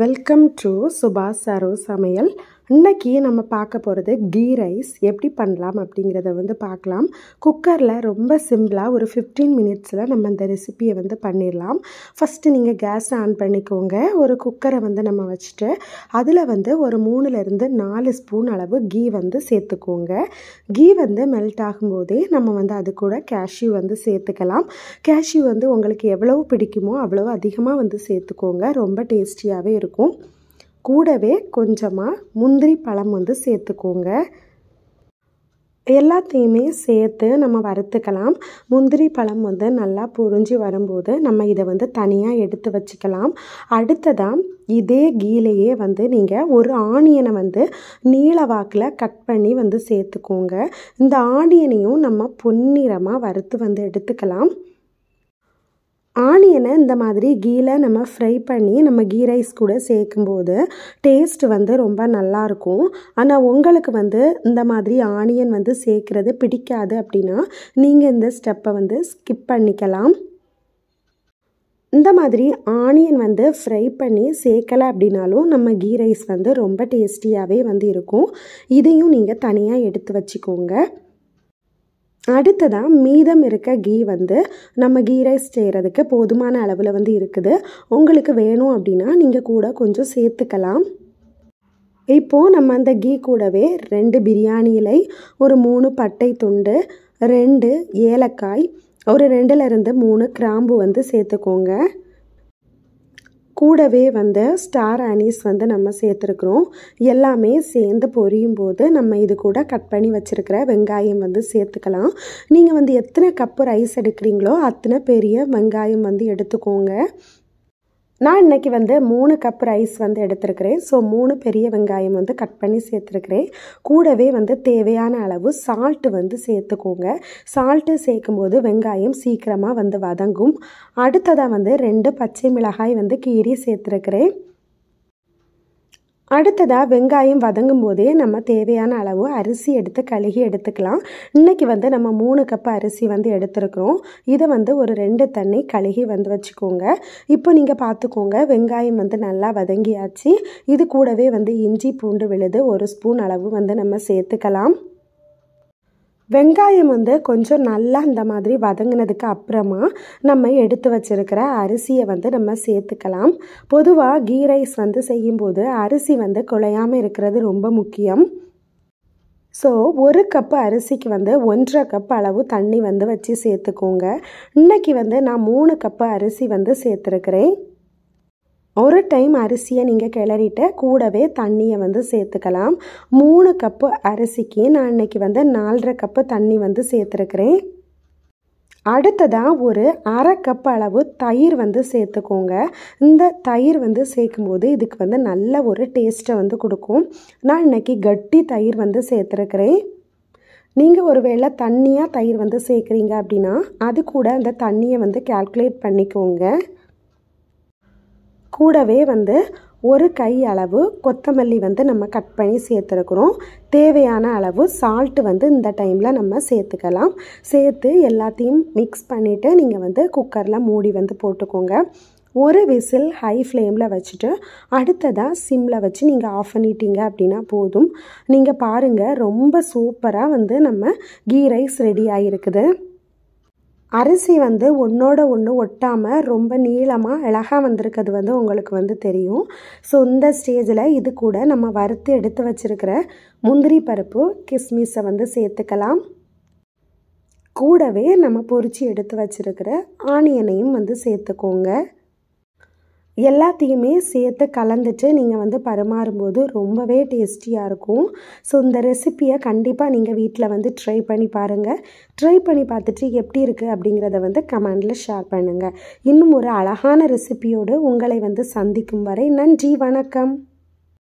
welcome to சுபாஷ் sorrow சமையல் இன்றைக்கி நம்ம பார்க்க போகிறது கீ ரைஸ் எப்படி பண்ணலாம் அப்படிங்கிறத வந்து பார்க்கலாம் குக்கரில் ரொம்ப சிம்பிளாக ஒரு ஃபிஃப்டீன் மினிட்ஸில் நம்ம இந்த ரெசிப்பியை வந்து பண்ணிடலாம் ஃபஸ்ட்டு நீங்கள் கேஸ் ஆன் பண்ணிக்கோங்க ஒரு குக்கரை வந்து நம்ம வச்சுட்டு அதில் வந்து ஒரு மூணுலேருந்து நாலு ஸ்பூன் அளவு கீ வந்து சேர்த்துக்கோங்க கீ வந்து மெல்ட் ஆகும்போதே நம்ம வந்து அது கூட கேஷ்யூ வந்து சேர்த்துக்கலாம் கேஷ்யூ வந்து உங்களுக்கு எவ்வளவு பிடிக்குமோ அவ்வளோ அதிகமாக வந்து சேர்த்துக்கோங்க ரொம்ப டேஸ்டியாகவே இருக்கும் கூடவே கொஞ்சமாக முந்திரி பழம் வந்து சேர்த்துக்கோங்க எல்லாத்தையுமே சேர்த்து நம்ம வறுத்துக்கலாம் முந்திரி பழம் வந்து நல்லா பொறிஞ்சி வரும்போது நம்ம இதை வந்து தனியாக எடுத்து வச்சுக்கலாம் அடுத்ததாக இதே கீழேயே வந்து நீங்கள் ஒரு ஆனியனை வந்து நீள வாக்கில் கட் பண்ணி வந்து சேர்த்துக்கோங்க இந்த ஆனியனையும் நம்ம பொன்னிறமாக வறுத்து வந்து எடுத்துக்கலாம் ஆனியனை இந்த மாதிரி கீழே நம்ம ஃப்ரை பண்ணி நம்ம கீ ரைஸ் கூட சேர்க்கும்போது டேஸ்ட் வந்து ரொம்ப நல்லாயிருக்கும் ஆனால் உங்களுக்கு வந்து இந்த மாதிரி ஆனியன் வந்து சேர்க்குறது பிடிக்காது அப்படின்னா நீங்கள் இந்த ஸ்டெப்பை வந்து ஸ்கிப் பண்ணிக்கலாம் இந்த மாதிரி ஆனியன் வந்து ஃப்ரை பண்ணி சேர்க்கலை அப்படின்னாலும் நம்ம கீ ரைஸ் வந்து ரொம்ப டேஸ்டியாகவே வந்து இருக்கும் இதையும் நீங்கள் தனியாக எடுத்து வச்சுக்கோங்க அடுத்ததாக மீதம் இருக்க கீ வந்து நம்ம கீ ரைஸ் செய்கிறதுக்கு போதுமான அளவில் வந்து இருக்குது உங்களுக்கு வேணும் அப்படின்னா நீங்கள் கூட கொஞ்சம் சேர்த்துக்கலாம் இப்போது நம்ம அந்த கீ கூடவே ரெண்டு பிரியாணி இலை ஒரு மூணு பட்டை துண்டு ரெண்டு ஏலக்காய் ஒரு ரெண்டுலேருந்து மூணு கிராம்பு வந்து சேர்த்துக்கோங்க கூடவே வந்து ஸ்டார் அனிஸ் வந்து நம்ம சேர்த்துருக்குறோம் எல்லாமே சேர்ந்து பொரியும் போது நம்ம இது கூட கட் பண்ணி வச்சுருக்கிற வெங்காயம் வந்து சேர்த்துக்கலாம் நீங்கள் வந்து எத்தனை கப்பு ரைஸ் எடுக்கிறீங்களோ அத்தனை பெரிய வெங்காயம் வந்து எடுத்துக்கோங்க நான் இன்றைக்கி வந்து மூணு கப் ரைஸ் வந்து எடுத்துருக்கிறேன் ஸோ மூணு பெரிய வெங்காயம் வந்து கட் பண்ணி சேர்த்துருக்கிறேன் கூடவே வந்து தேவையான அளவு சால்ட்டு வந்து சேர்த்துக்கோங்க சால்ட்டு சேர்க்கும்போது வெங்காயம் சீக்கிரமாக வந்து வதங்கும் அடுத்ததாக வந்து ரெண்டு பச்சை மிளகாய் வந்து கீறி சேர்த்துருக்கிறேன் அடுத்ததாக வெங்காயம் வதங்கும் போதே நம்ம தேவையான அளவு அரிசி எடுத்து கழுகி எடுத்துக்கலாம் இன்றைக்கி வந்து நம்ம மூணு கப்பு அரிசி வந்து எடுத்துருக்குறோம் இதை வந்து ஒரு ரெண்டு தண்ணி கழுகி வந்து வச்சுக்கோங்க இப்போ நீங்கள் பார்த்துக்கோங்க வெங்காயம் வந்து நல்லா வதங்கியாச்சு இது கூடவே வந்து இஞ்சி பூண்டு விழுது ஒரு ஸ்பூன் அளவு வந்து நம்ம சேர்த்துக்கலாம் வெங்காயம் வந்து கொஞ்சம் நல்லா இந்த மாதிரி வதங்கினதுக்கு அப்புறமா நம்ம எடுத்து வச்சுருக்கிற அரிசியை வந்து நம்ம சேர்த்துக்கலாம் பொதுவாக கீ ரைஸ் வந்து செய்யும்போது அரிசி வந்து குழையாமல் இருக்கிறது ரொம்ப முக்கியம் ஸோ ஒரு கப்பு அரிசிக்கு வந்து ஒன்றரை கப் அளவு தண்ணி வந்து வச்சு சேர்த்துக்கோங்க இன்றைக்கி வந்து நான் மூணு கப்பு அரிசி வந்து சேர்த்துருக்கிறேன் ஒரு டைம் அரிசியை நீங்கள் கிளறிட்டு கூடவே தண்ணியை வந்து சேர்த்துக்கலாம் மூணு கப்பு அரிசிக்கு நான் இன்றைக்கி வந்து நாலரை கப்பு தண்ணி வந்து சேர்த்துருக்குறேன் அடுத்ததாக ஒரு அரை கப் அளவு தயிர் வந்து சேர்த்துக்கோங்க இந்த தயிர் வந்து சேர்க்கும்போது இதுக்கு வந்து நல்ல ஒரு டேஸ்ட்டை வந்து கொடுக்கும் நான் இன்றைக்கி கட்டி தயிர் வந்து சேர்த்துருக்குறேன் நீங்கள் ஒரு வேளை தண்ணியாக தயிர் வந்து சேர்க்குறீங்க அப்படின்னா அது கூட அந்த தண்ணியை வந்து கால்குலேட் பண்ணிக்கோங்க கூடவே வந்து ஒரு கை அளவு கொத்தமல்லி வந்து நம்ம கட் பண்ணி சேர்த்துருக்குறோம் தேவையான அளவு சால்ட்டு வந்து இந்த டைமில் நம்ம சேர்த்துக்கலாம் சேர்த்து எல்லாத்தையும் மிக்ஸ் பண்ணிவிட்டு நீங்கள் வந்து குக்கரில் மூடி வந்து போட்டுக்கோங்க ஒரு விசில் ஹை ஃப்ளேமில் வச்சுட்டு அடுத்ததாக சிம்மில் வச்சு நீங்கள் ஆஃப் பண்ணிட்டீங்க அப்படின்னா போதும் நீங்கள் பாருங்கள் ரொம்ப சூப்பராக வந்து நம்ம கீ ரைஸ் ரெடி ஆகிருக்குது அரிசி வந்து ஒன்றோட ஒன்று ஒட்டாமல் ரொம்ப நீளமாக அழகாக வந்திருக்கிறது வந்து உங்களுக்கு வந்து தெரியும் ஸோ இந்த ஸ்டேஜில் இது கூட நம்ம வறுத்து எடுத்து வச்சுருக்கிற முந்திரி பருப்பு கிஸ்மிஸை வந்து சேர்த்துக்கலாம் கூடவே நம்ம பொறிச்சு எடுத்து வச்சுருக்கிற ஆனியனையும் வந்து சேர்த்துக்கோங்க எல்லாத்தையுமே சேர்த்து கலந்துட்டு நீங்கள் வந்து பரிமாறும்போது ரொம்பவே டேஸ்டியாக இருக்கும் ஸோ இந்த ரெசிப்பியை கண்டிப்பாக நீங்கள் வீட்டில் வந்து ட்ரை பண்ணி பாருங்கள் ட்ரை பண்ணி பார்த்துட்டு எப்படி இருக்குது அப்படிங்கிறத வந்து கமெண்டில் ஷேர் பண்ணுங்கள் இன்னும் ஒரு அழகான ரெசிப்பியோடு உங்களை வந்து சந்திக்கும் வரை நன்றி வணக்கம்